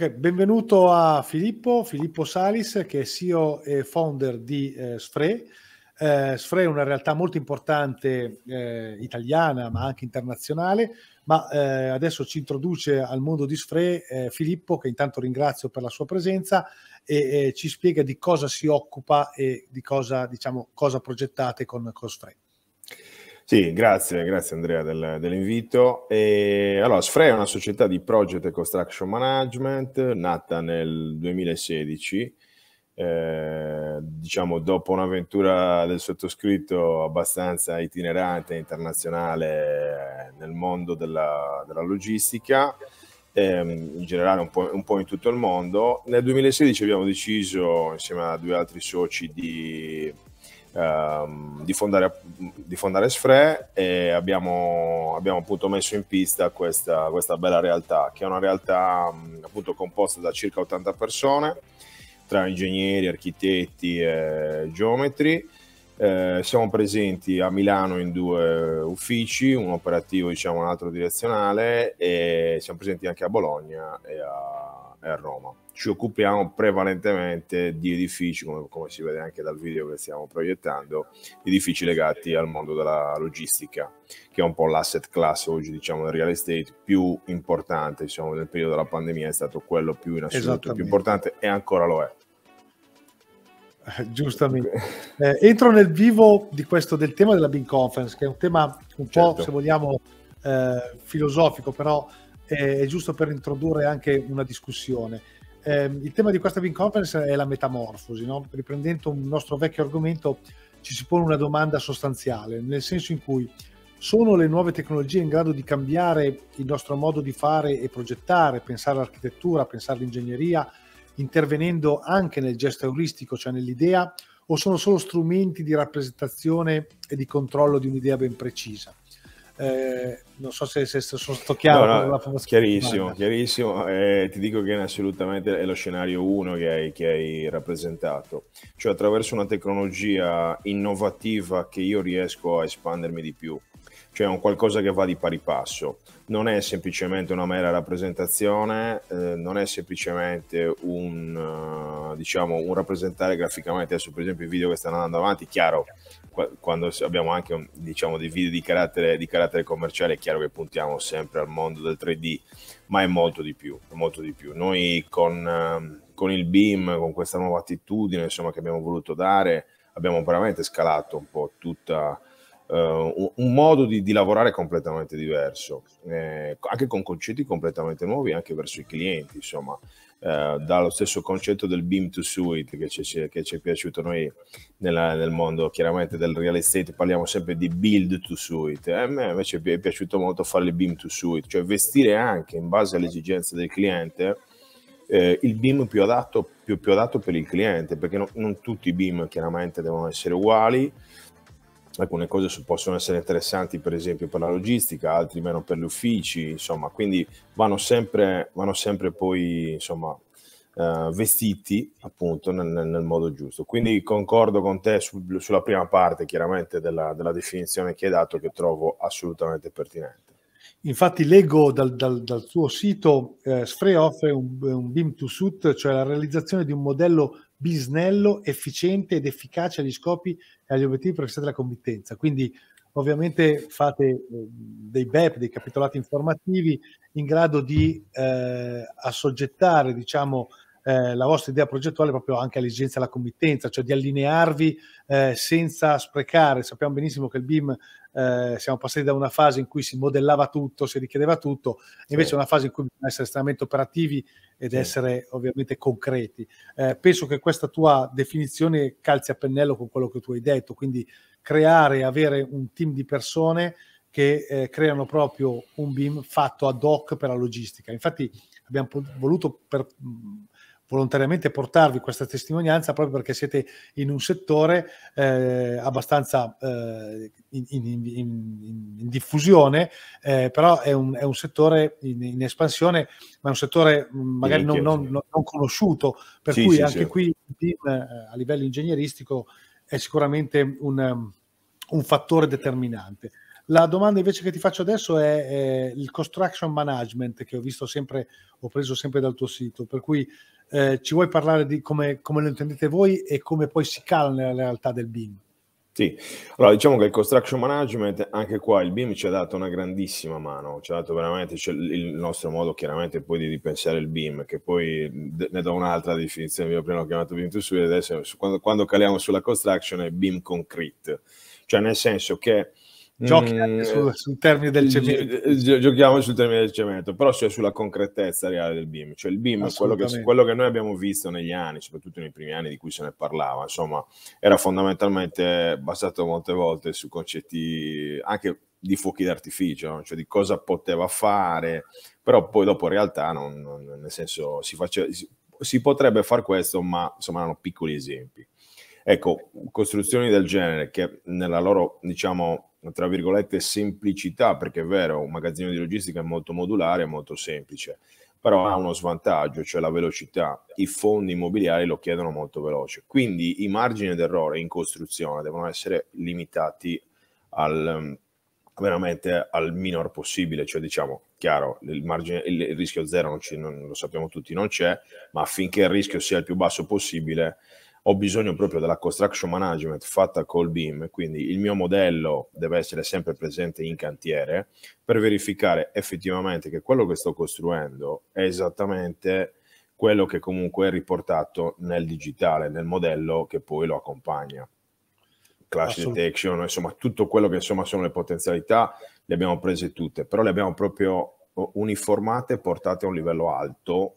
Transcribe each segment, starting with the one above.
Ok, benvenuto a Filippo, Filippo Salis, che è CEO e founder di eh, Sfre. Eh, Sfre è una realtà molto importante eh, italiana, ma anche internazionale, ma eh, adesso ci introduce al mondo di Sfre eh, Filippo, che intanto ringrazio per la sua presenza, e ci spiega di cosa si occupa e di cosa, diciamo, cosa progettate con, con Sfre. Sì, grazie, grazie Andrea del, dell'invito. E, allora, Sfre è una società di project e construction management nata nel 2016, eh, diciamo dopo un'avventura del sottoscritto abbastanza itinerante, e internazionale nel mondo della, della logistica, ehm, in generale un po', un po' in tutto il mondo. Nel 2016 abbiamo deciso, insieme a due altri soci, di Ehm, di, fondare, di fondare Sfre e abbiamo, abbiamo, appunto messo in pista questa, questa bella realtà, che è una realtà appunto composta da circa 80 persone, tra ingegneri, architetti e geometri. Eh, siamo presenti a Milano in due uffici, un operativo e diciamo, un altro direzionale e siamo presenti anche a Bologna e a è a Roma. Ci occupiamo prevalentemente di edifici, come, come, si vede anche dal video che stiamo proiettando, edifici legati al mondo della logistica, che è un po' l'asset class oggi, diciamo, del real estate più importante, diciamo, nel periodo della pandemia è stato quello più in assoluto più importante e ancora lo è eh, giustamente. Eh, entro nel vivo di questo, del tema della Big Conference, che è un tema un certo. po', se vogliamo, eh, filosofico, però eh, è giusto per introdurre anche una discussione. Eh, il tema di questa Win Conference è la metamorfosi, no? riprendendo un nostro vecchio argomento ci si pone una domanda sostanziale, nel senso in cui sono le nuove tecnologie in grado di cambiare il nostro modo di fare e progettare, pensare all'architettura, pensare all'ingegneria, intervenendo anche nel gesto euristico, cioè nell'idea, o sono solo strumenti di rappresentazione e di controllo di un'idea ben precisa? Eh, non so se, se, sono stato chiaro. No, no, chiarissimo, chiarissimo. Eh, ti dico che è assolutamente è lo scenario 1 che, che hai, rappresentato. Cioè attraverso una tecnologia innovativa che io riesco a espandermi di più. Cioè un qualcosa che va di pari passo. Non è semplicemente una mera rappresentazione, eh, non è semplicemente un, eh, diciamo, un rappresentare graficamente. Adesso per esempio i video che stanno andando avanti, chiaro, quando abbiamo anche un, diciamo, dei video di carattere, di carattere, commerciale è chiaro che puntiamo sempre al mondo del 3D, ma è molto di più. Molto di più. Noi con, ehm, con, il BIM, con questa nuova attitudine insomma, che abbiamo voluto dare, abbiamo veramente scalato un po' tutta Uh, un modo di, di, lavorare completamente diverso, eh, anche con concetti completamente nuovi anche verso i clienti, insomma, eh, dallo stesso concetto del beam to suite che ci, che ci è piaciuto noi nella, nel mondo chiaramente del real estate, parliamo sempre di build to suite, eh, a me invece è piaciuto molto fare il beam to suite, cioè vestire anche in base alle esigenze del cliente eh, il BIM più adatto, più, più adatto, per il cliente, perché no, non tutti i BIM chiaramente devono essere uguali, alcune cose possono essere interessanti per esempio per la logistica, altri meno per gli uffici, insomma, quindi vanno sempre, vanno sempre poi insomma, eh, vestiti appunto nel, nel, modo giusto. Quindi concordo con te su, sulla prima parte chiaramente della, della, definizione che hai dato che trovo assolutamente pertinente. Infatti leggo dal, dal, dal suo sito, eh, Sfre offre un, un beam to suit, cioè la realizzazione di un modello bisnello, efficiente ed efficace agli scopi e agli obiettivi professionali della committenza. Quindi ovviamente fate eh, dei BEP, dei capitolati informativi in grado di eh, assoggettare diciamo, eh, la vostra idea progettuale proprio anche all'esigenza della committenza, cioè di allinearvi eh, senza sprecare. Sappiamo benissimo che il BIM eh, siamo passati da una fase in cui si modellava tutto, si richiedeva tutto, invece è sì. una fase in cui bisogna essere estremamente operativi ed sì. essere ovviamente concreti. Eh, penso che questa tua definizione calzi a pennello con quello che tu hai detto, quindi creare, e avere un team di persone che eh, creano proprio un BIM fatto ad hoc per la logistica. Infatti abbiamo voluto per, mh, volontariamente portarvi questa testimonianza proprio perché siete in un settore eh, abbastanza eh, in, in, in, in, diffusione, eh, però è un, è un settore in, espansione, ma è un settore mm, magari non, non, non conosciuto, per sì, cui sì, anche sì. qui eh, a livello ingegneristico è sicuramente un, mm, un, fattore determinante. La domanda invece che ti faccio adesso è, è il construction management che ho visto sempre, ho preso sempre dal tuo sito, per cui eh, ci vuoi parlare di come, come, lo intendete voi e come poi si cala nella realtà del BIM? Sì, allora diciamo che il construction management, anche qua il BIM ci ha dato una grandissima mano, ci ha dato veramente cioè, il nostro modo chiaramente poi di ripensare il BIM, che poi ne do un'altra definizione, io prima l'ho chiamato BIM to suite, adesso quando, quando caliamo sulla construction è BIM concrete, cioè nel senso che Giochi mm, su, sul termine del cemento. Cioè, eh, giochiamo sul termine del cemento, però cioè sulla concretezza reale del BIM. Cioè il BIM è quello che, quello che, noi abbiamo visto negli anni, soprattutto nei primi anni di cui se ne parlava, insomma, era fondamentalmente basato molte volte su concetti anche di fuochi d'artificio, cioè di cosa poteva fare, però poi dopo in realtà non, non, nel senso si, face, si, si potrebbe fare questo, ma insomma erano piccoli esempi. Ecco, costruzioni del genere che nella loro, diciamo, tra virgolette, semplicità, perché è vero, un magazzino di logistica è molto modulare, è molto semplice, però ha uno svantaggio, cioè la velocità. I fondi immobiliari lo chiedono molto veloce. Quindi i margini d'errore in costruzione devono essere limitati al, veramente al minor possibile, cioè diciamo, chiaro, il, margine, il rischio zero non, ci, non lo sappiamo tutti, non c'è, ma affinché il rischio sia il più basso possibile, ho bisogno proprio della construction management fatta col BIM, quindi il mio modello deve essere sempre presente in cantiere per verificare effettivamente che quello che sto costruendo è esattamente quello che comunque è riportato nel digitale, nel modello che poi lo accompagna. Clash detection, insomma, tutto quello che insomma sono le potenzialità le abbiamo prese tutte, però le abbiamo proprio uniformate e portate a un livello alto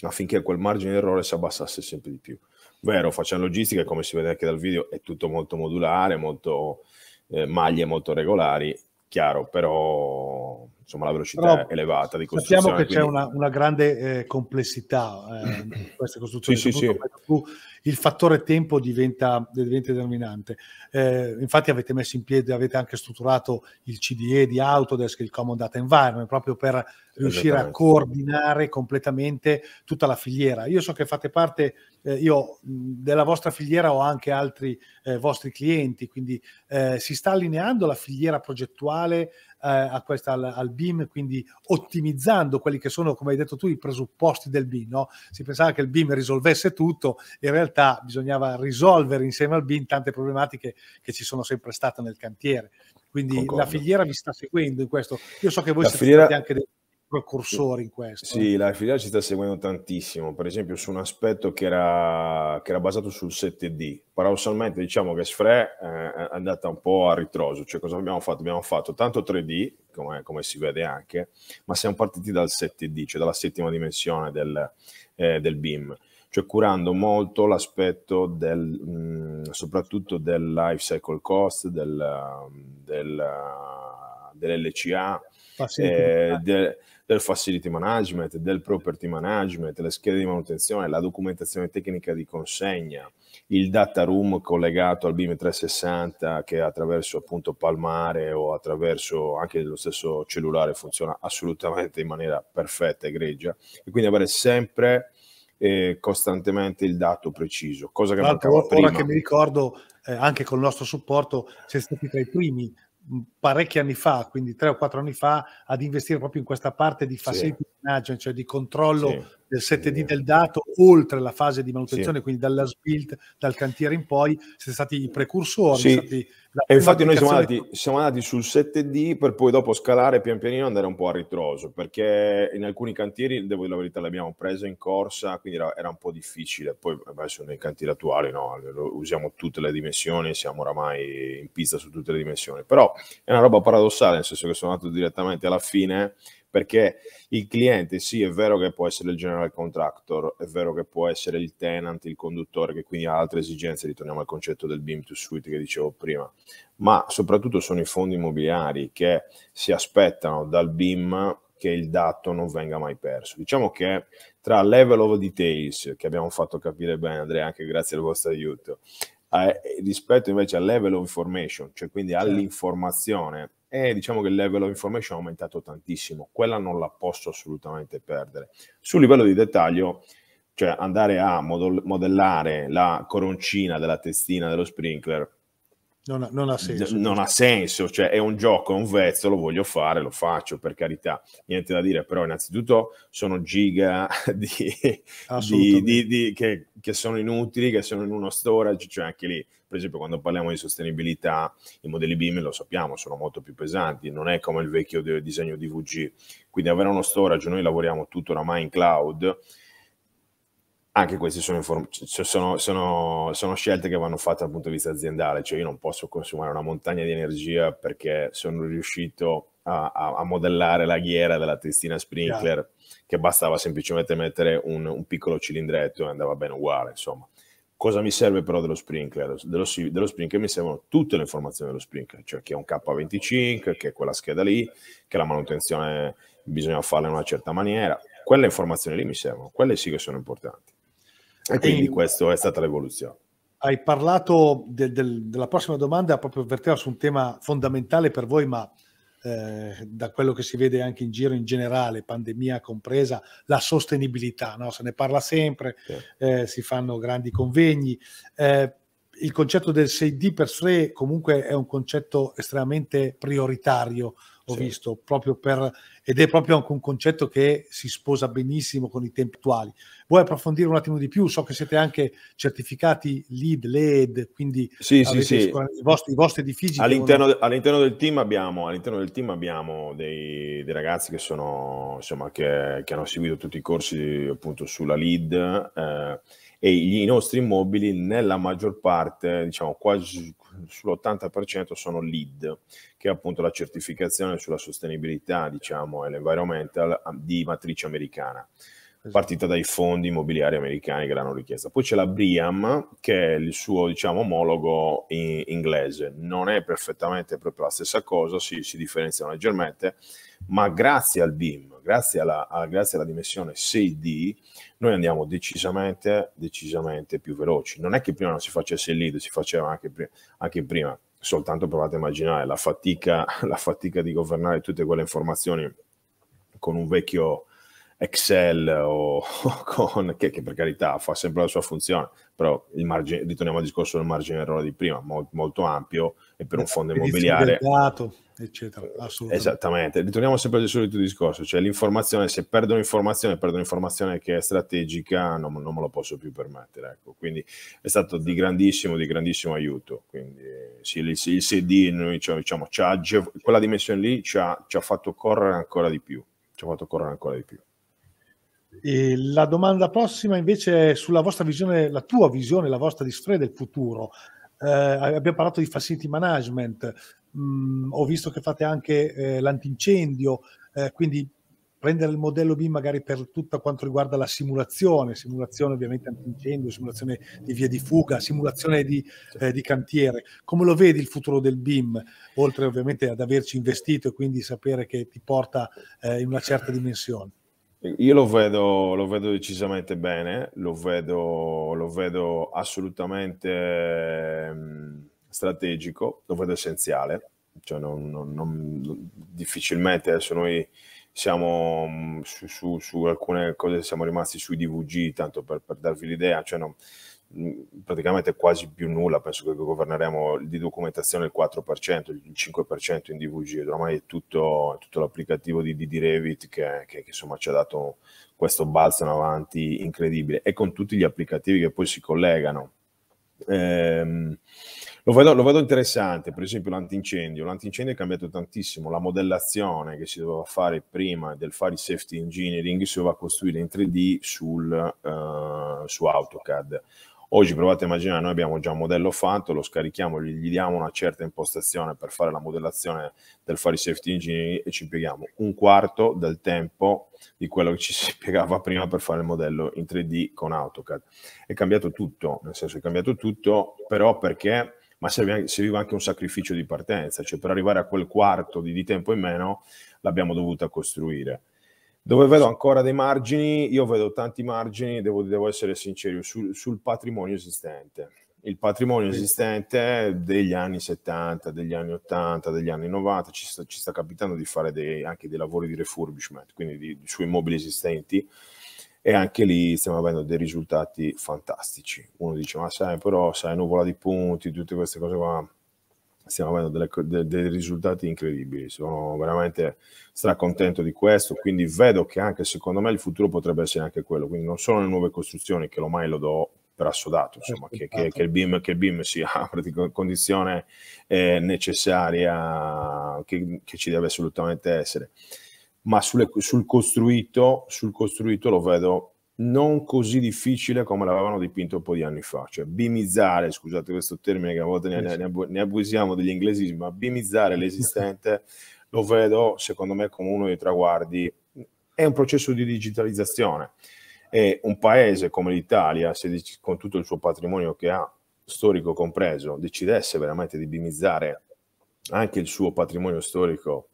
affinché quel margine di errore si abbassasse sempre di più. Vero, facciamo logistica, e come si vede anche dal video, è tutto molto modulare, molto eh, maglie molto regolari, chiaro, però insomma, la velocità Però elevata di costruzione. Sappiamo che quindi... c'è una, una grande eh, complessità eh, in questa costruzione. sì, sì, sì. il fattore tempo diventa, diventa determinante. Eh, infatti avete messo in piedi, avete anche strutturato il CDE di Autodesk, il Common Data Environment, proprio per riuscire a coordinare completamente tutta la filiera. Io so che fate parte, eh, io della vostra filiera ho anche altri eh, vostri clienti, quindi eh, si sta allineando la filiera progettuale eh, questa, al, al, BIM, quindi ottimizzando quelli che sono, come hai detto tu, i presupposti del BIM. No? Si pensava che il BIM risolvesse tutto, in realtà bisognava risolvere insieme al BIM tante problematiche che ci sono sempre state nel cantiere. Quindi Concordo. la filiera vi sta seguendo in questo. Io so che voi la siete filiera... anche dei precursori in questo. Sì, eh. la FIA ci sta seguendo tantissimo, per esempio su un aspetto che era, che era basato sul 7D. Paradossalmente diciamo che SFRE eh, è andata un po' a ritroso, cioè cosa abbiamo fatto? Abbiamo fatto tanto 3D, come, come si vede anche, ma siamo partiti dal 7D, cioè dalla settima dimensione del, eh, del BIM cioè curando molto l'aspetto del, mh, mm, soprattutto del life cycle cost, del, del, dell'LCA, eh, del, del facility management, del property management, le schede di manutenzione, la documentazione tecnica di consegna, il data room collegato al BIM 360 che attraverso appunto Palmare o attraverso anche lo stesso cellulare funziona assolutamente in maniera perfetta e egregia e quindi avere sempre e eh, costantemente il dato preciso, cosa che mancava ora prima. Ora che mi ricordo eh, anche col nostro supporto siete stati tra i primi parecchi anni fa, quindi tre o quattro anni fa, ad investire proprio in questa parte di facility sì. management, cioè di controllo sì. del 7D sì. del dato, oltre la fase di manutenzione, quindi dalla build, dal cantiere in poi, siete stati i precursori, sì. stati e infatti noi siamo andati, siamo andati, sul 7D per poi dopo scalare pian pianino e andare un po' a ritroso, perché in alcuni cantieri, devo dire la verità, l'abbiamo presa in corsa, quindi era, era un po' difficile. Poi adesso nei cantieri attuali no, usiamo tutte le dimensioni, siamo oramai in pista su tutte le dimensioni. Però è una roba paradossale, nel senso che sono andato direttamente alla fine perché il cliente sì è vero che può essere il general contractor, è vero che può essere il tenant, il conduttore che quindi ha altre esigenze, ritorniamo al concetto del beam to suite che dicevo prima, ma soprattutto sono i fondi immobiliari che si aspettano dal BIM che il dato non venga mai perso. Diciamo che tra level of details, che abbiamo fatto capire bene Andrea, anche grazie al vostro aiuto, eh, rispetto invece al level of information, cioè quindi certo. all'informazione, e eh, diciamo che il level of information è aumentato tantissimo, quella non la posso assolutamente perdere. Sul livello di dettaglio, cioè andare a modellare la coroncina della testina dello sprinkler, non ha, non ha, senso. Non ha senso, cioè è un gioco, è un vezzo, lo voglio fare, lo faccio per carità, niente da dire, però innanzitutto sono giga di, di, di, di che, che, sono inutili, che sono in uno storage, cioè anche lì, per esempio quando parliamo di sostenibilità, i modelli BIM lo sappiamo, sono molto più pesanti, non è come il vecchio disegno DVG, quindi avere uno storage, noi lavoriamo tutto oramai in cloud, anche queste sono, inform- sono, sono, sono, scelte che vanno fatte dal punto di vista aziendale, cioè io non posso consumare una montagna di energia perché sono riuscito a, a, a modellare la ghiera della testina sprinkler yeah. che bastava semplicemente mettere un, un, piccolo cilindretto e andava bene uguale, insomma. Cosa mi serve però dello sprinkler? Dello, dello sprinkler mi servono tutte le informazioni dello sprinkler, cioè che è un K25, che è quella scheda lì, che la manutenzione bisogna farla in una certa maniera. Quelle informazioni lì mi servono, quelle sì che sono importanti. E quindi e... questa è stata l'evoluzione. Hai parlato de, de, della prossima domanda, proprio verteva su un tema fondamentale per voi, ma eh, da quello che si vede anche in giro in generale, pandemia compresa, la sostenibilità, no? se ne parla sempre, sì. eh, si fanno grandi convegni. Eh, il concetto del 6D per sé comunque è un concetto estremamente prioritario, ho sì. visto, proprio per, ed è proprio anche un concetto che si sposa benissimo con i tempi attuali. Vuoi approfondire un attimo di più? So che siete anche certificati lead, LED, quindi sì, sì, sì. I, vostri, i vostri edifici. All'interno, devono... all'interno, del team abbiamo, all'interno del team abbiamo dei, dei ragazzi che, sono, insomma, che, che, hanno seguito tutti i corsi appunto sulla lead. Eh, e i nostri immobili nella maggior parte, diciamo quasi sull'80% sono lead, che è appunto la certificazione sulla sostenibilità, diciamo, e l'environmental ah, di matrice americana. Esatto. partita dai fondi immobiliari americani che l'hanno richiesta. Poi c'è la Briam, che è il suo diciamo, omologo in inglese. Non è perfettamente proprio la stessa cosa, si, si differenziano leggermente, ma grazie al BIM, grazie alla, a, grazie alla dimensione 6D, noi andiamo decisamente, decisamente più veloci. Non è che prima non si facesse il lead, si faceva anche, pri- anche prima. Soltanto provate a immaginare la fatica, la fatica di governare tutte quelle informazioni con un vecchio Excel o, o con, che, che, per carità fa sempre la sua funzione, però il margine, ritorniamo al discorso del margine errore di prima, molto, molto ampio e per un eh, fondo immobiliare... Dato, eccetera, eh, esattamente, ritorniamo sempre al solito discorso, cioè l'informazione, se perdo un'informazione, perdo un'informazione che è strategica, non, non me lo posso più permettere, ecco. quindi è stato di grandissimo, di grandissimo aiuto, quindi sì, il, il CD, noi, cioè, diciamo, quella dimensione lì ci ha, ci ha fatto correre ancora di più, ci ha fatto correre ancora di più. E la domanda prossima invece è sulla vostra visione, la tua visione, la vostra di Sfre del futuro. Eh, abbiamo parlato di facility management, mh, mm, ho visto che fate anche eh, l'antincendio, eh, quindi prendere il modello B magari per tutto quanto riguarda la simulazione, simulazione ovviamente antincendio, simulazione di via di fuga, simulazione di, eh, di, cantiere. Come lo vedi il futuro del BIM, oltre ovviamente ad averci investito e quindi sapere che ti porta eh, in una certa dimensione? Io lo vedo, lo vedo decisamente bene, lo vedo, lo vedo assolutamente ehm, strategico, lo vedo essenziale. Cioè non, non, non, difficilmente adesso noi siamo mm, su, su, su, alcune cose siamo rimasti sui DVG, tanto per, per darvi l'idea, cioè non, praticamente quasi più nulla, penso che governeremo di documentazione il 4%, il 5% in DVG, ormai è tutto, tutto l'applicativo di DD Revit che, che, che, insomma ci ha dato questo balzo in avanti incredibile e con tutti gli applicativi che poi si collegano. Ehm, lo vedo, lo vedo, interessante, per esempio l'antincendio. L'antincendio è cambiato tantissimo, la modellazione che si doveva fare prima del fare safety engineering si doveva costruire in 3D sul, uh, su AutoCAD. Oggi provate a immaginare, noi abbiamo già un modello fatto, lo scarichiamo, gli, diamo una certa impostazione per fare la modellazione del fire safety engineering e ci impieghiamo un quarto del tempo di quello che ci si impiegava prima per fare il modello in 3D con AutoCAD. È cambiato tutto, nel senso è cambiato tutto, però perché ma serviva anche un sacrificio di partenza, cioè per arrivare a quel quarto di, tempo in meno l'abbiamo dovuta costruire. Dove vedo ancora dei margini, io vedo tanti margini, devo, devo essere sincero, sul, sul, patrimonio esistente. Il patrimonio esistente degli anni 70, degli anni 80, degli anni 90, ci sta, ci sta capitando di fare dei, anche dei lavori di refurbishment, quindi di, di, su immobili esistenti, e anche lì stiamo avendo dei risultati fantastici. Uno dice, ma sai, però sai, nuvola di punti, tutte queste cose qua stiamo avendo delle, de, dei risultati incredibili. Sono veramente stracontento di questo. Quindi vedo che anche secondo me il futuro potrebbe essere anche quello. Quindi non solo le nuove costruzioni che l'ormai lo do per assodato, insomma, che, che, che, il BIM, che il BIM sia una condizione eh, necessaria che, che, ci deve assolutamente essere. Ma sulle, sul, costruito, sul costruito lo vedo non così difficile come l'avevano dipinto un po' di anni fa, cioè bimizzare, scusate questo termine che a volte ne, ne, ne abusiamo degli inglesismi, ma bimizzare l'esistente lo vedo secondo me come uno dei traguardi, è un processo di digitalizzazione e un paese come l'Italia, se con tutto il suo patrimonio che ha, storico compreso, decidesse veramente di bimizzare anche il suo patrimonio storico,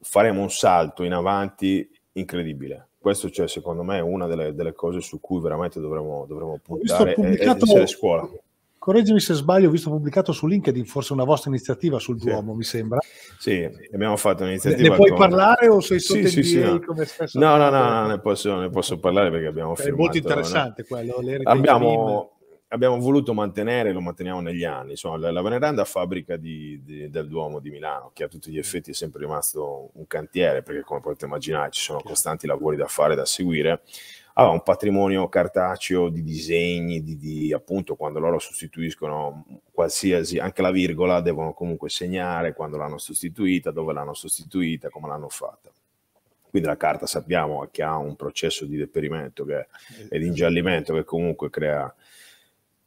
faremo un salto in avanti incredibile questo cioè, secondo me è una delle, delle cose su cui veramente dovremmo, dovremmo puntare pubblicato... e, e scuola correggimi se sbaglio, ho visto pubblicato su LinkedIn forse una vostra iniziativa sul Duomo, sì. mi sembra. Sì, abbiamo fatto un'iniziativa. Ne, puoi con... parlare o sei sotto sì, sì, sì, no. come spesso? No, no, no, no, ne posso, ne posso parlare perché abbiamo È filmato. È molto interessante no? quello. Abbiamo, abbiamo voluto mantenere, lo manteniamo negli anni, insomma, la, veneranda fabbrica di, di, del Duomo di Milano, che a tutti gli effetti è sempre rimasto un cantiere, perché come potete immaginare ci sono costanti lavori da fare, e da seguire, aveva un patrimonio cartaceo di disegni, di, di, appunto quando loro sostituiscono qualsiasi, anche la virgola devono comunque segnare quando l'hanno sostituita, dove l'hanno sostituita, come l'hanno fatta. Quindi la carta sappiamo che ha un processo di deperimento e eh, di eh. ingiallimento che comunque crea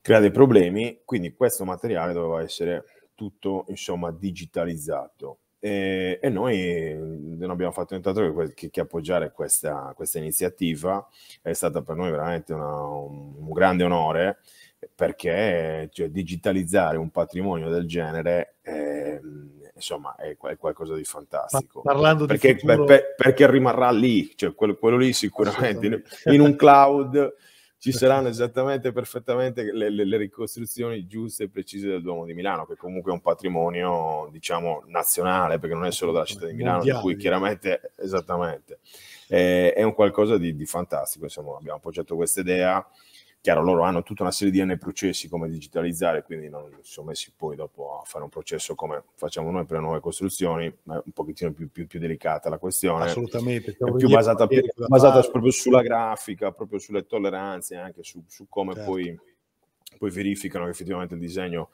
crea dei problemi, quindi questo materiale doveva essere tutto insomma digitalizzato e, e noi non abbiamo fatto nient'altro che, che, che, appoggiare questa, questa, iniziativa, è stata per noi veramente una, un, un, grande onore perché cioè, digitalizzare un patrimonio del genere eh, insomma è, è, qualcosa di fantastico parlando perché, di futuro... per, per, perché rimarrà lì cioè quello, quello lì sicuramente in, in un cloud ci saranno esattamente perfettamente le, le, le, ricostruzioni giuste e precise del Duomo di Milano, che comunque è un patrimonio, diciamo, nazionale, perché non è solo della città di Milano, Mondiali. per cui chiaramente, esattamente, eh, è un qualcosa di, di fantastico, insomma, abbiamo appoggiato questa idea Chiaro, loro hanno tutta una serie di N processi come digitalizzare, quindi non si sono messi poi dopo a fare un processo come facciamo noi per le nuove costruzioni, ma è un pochettino più, più, più delicata la questione. Assolutamente. È più basata, più, basata proprio sulla grafica, proprio sulle tolleranze, anche su, su come certo. poi, poi verificano che effettivamente il disegno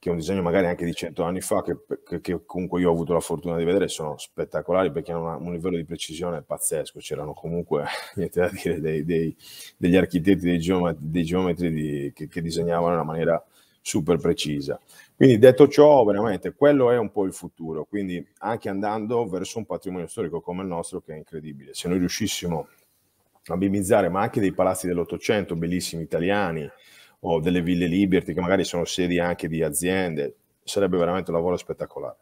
che è un disegno magari anche di cento anni fa, che, che, che, comunque io ho avuto la fortuna di vedere, sono spettacolari perché hanno una, un livello di precisione pazzesco. C'erano comunque, niente da dire, dei, dei, degli architetti, dei, geometri, dei geometri di, che, che, disegnavano in una maniera super precisa. Quindi detto ciò, veramente quello è un po' il futuro, quindi anche andando verso un patrimonio storico come il nostro che è incredibile. Se noi riuscissimo a mimizzare, ma anche dei palazzi dell'Ottocento, bellissimi italiani, o delle ville liberty che magari sono sedi anche di aziende, sarebbe veramente un lavoro spettacolare.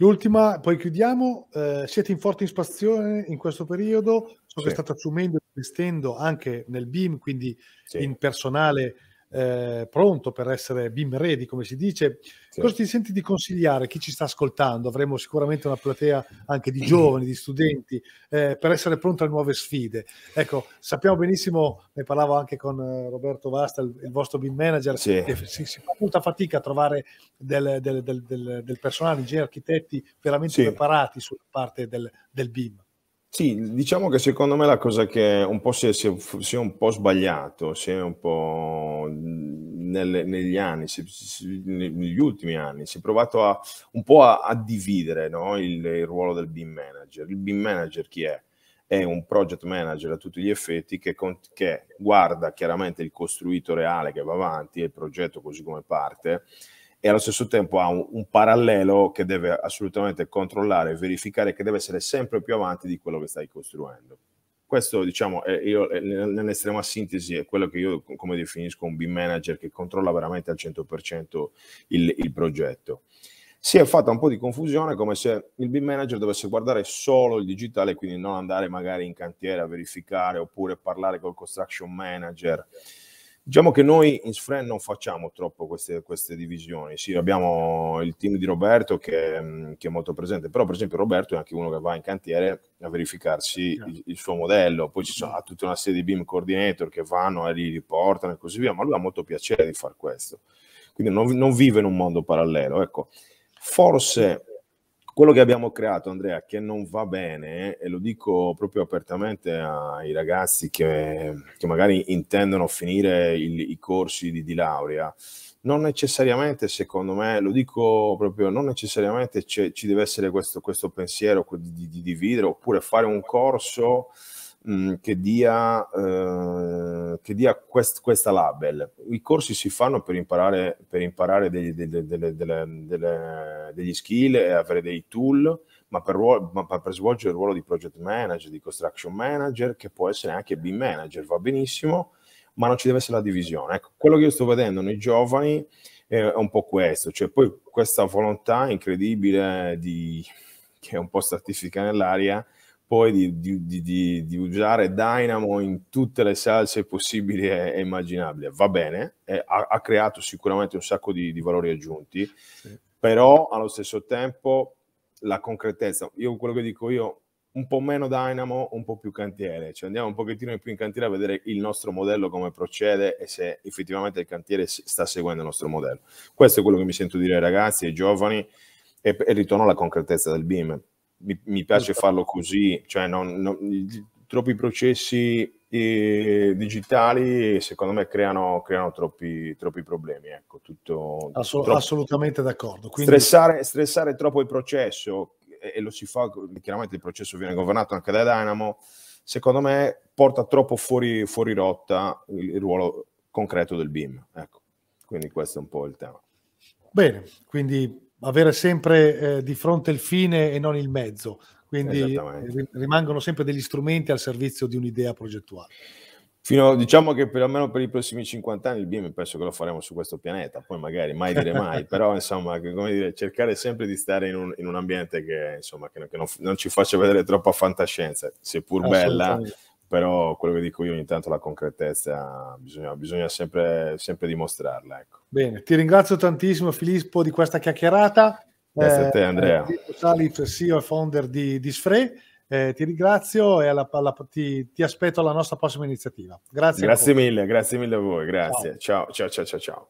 L'ultima, poi chiudiamo, eh, siete in forte espansione in questo periodo, so sì. che state assumendo e investendo anche nel BIM, quindi sì. in personale eh, pronto per essere BIM ready, come si dice. Sì. Cosa ti senti di consigliare chi ci sta ascoltando? Avremo sicuramente una platea anche di giovani, di studenti, eh, per essere pronti a nuove sfide. Ecco, sappiamo benissimo, ne parlavo anche con eh, Roberto Vasta, il, il vostro BIM manager, sì. che si, si, fa molta fatica a trovare del, del, del, del personale, ingegneri, architetti veramente sì. preparati sulla parte del, del BIM. Sì, diciamo che secondo me la cosa che un po' si è, si è, un po' sbagliato, si è un po' nelle, negli anni, si, negli ultimi anni, si è provato a, un po' a, a dividere no? il, il, ruolo del BIM manager. Il BIM manager chi è? È un project manager a tutti gli effetti che, con, che guarda chiaramente il costruito reale che va avanti e il progetto così come parte e allo stesso tempo ha un, un, parallelo che deve assolutamente controllare, verificare che deve essere sempre più avanti di quello che stai costruendo. Questo, diciamo, è, io, è, nell'estrema sintesi è quello che io come definisco un BIM manager che controlla veramente al 100% il, il progetto. Si è fatta un po' di confusione come se il BIM manager dovesse guardare solo il digitale, quindi non andare magari in cantiere a verificare oppure parlare col construction manager. Yeah Diciamo che noi in Sfren non facciamo troppo queste, queste divisioni. Sì, abbiamo il team di Roberto che, mm, che, è molto presente, però per esempio Roberto è anche uno che va in cantiere a verificarsi il, il suo modello. Poi ci sono tutta una serie di BIM coordinator che vanno e li riportano e così via, ma lui ha molto piacere di fare questo. Quindi non, non vive in un mondo parallelo. Ecco, forse quello che abbiamo creato, Andrea, che non va bene, e lo dico proprio apertamente ai ragazzi che, che magari intendono finire il, i corsi di, di, laurea, non necessariamente, secondo me, lo dico proprio, non necessariamente ci deve essere questo, questo pensiero di, di, di dividere oppure fare un corso mh, che dia eh, che dia quest, questa label. I corsi si fanno per imparare, per imparare degli, delle, delle, delle, degli skill e avere dei tool, ma per, ma per, svolgere il ruolo di project manager, di construction manager, che può essere anche BIM manager, va benissimo, ma non ci deve essere la divisione. Ecco, quello che io sto vedendo nei giovani è un po' questo, cioè poi questa volontà incredibile di, che è un po' stratifica nell'aria, poi di, di, di, di, usare Dynamo in tutte le salse possibili e, immaginabili. Va bene, eh, ha, ha, creato sicuramente un sacco di, valori aggiunti, sì. però allo stesso tempo la concretezza, io quello che dico io, un po' meno Dynamo, un po' più cantiere, cioè andiamo un pochettino più in cantiere a vedere il nostro modello come procede e se effettivamente il cantiere sta seguendo il nostro modello. Questo è quello che mi sento dire ai ragazzi, ai giovani e, e ritorno alla concretezza del BIM mi, mi piace farlo così, cioè non, non, troppi processi e eh, digitali secondo me creano, creano troppi, troppi, problemi. Ecco, tutto, Assol- troppo... assolutamente d'accordo. Quindi... Stressare, stressare, troppo il processo e, e, lo si fa, chiaramente il processo viene governato anche da Dynamo, secondo me porta troppo fuori, fuori rotta il, il, ruolo concreto del BIM. Ecco, quindi questo è un po' il tema. Bene, quindi avere sempre eh, di fronte il fine e non il mezzo, quindi rimangono sempre degli strumenti al servizio di un'idea progettuale. Fino, diciamo che per almeno per i prossimi 50 anni il BIM penso che lo faremo su questo pianeta, poi magari mai dire mai, però insomma, come dire, cercare sempre di stare in un, in un ambiente che, insomma, che, che non, non, ci faccia vedere troppa fantascienza, seppur bella però quello che dico io ogni tanto la concretezza bisogna, bisogna sempre, sempre, dimostrarla. Ecco. Bene, ti ringrazio tantissimo Filippo di questa chiacchierata. Grazie eh, a te eh, Andrea. Eh, Filippo Salif, CEO e founder di, di Sfre. Eh, ti ringrazio e alla, alla, ti, ti, aspetto alla nostra prossima iniziativa. Grazie. Grazie mille, grazie mille a voi, grazie. ciao, ciao, ciao, ciao. ciao.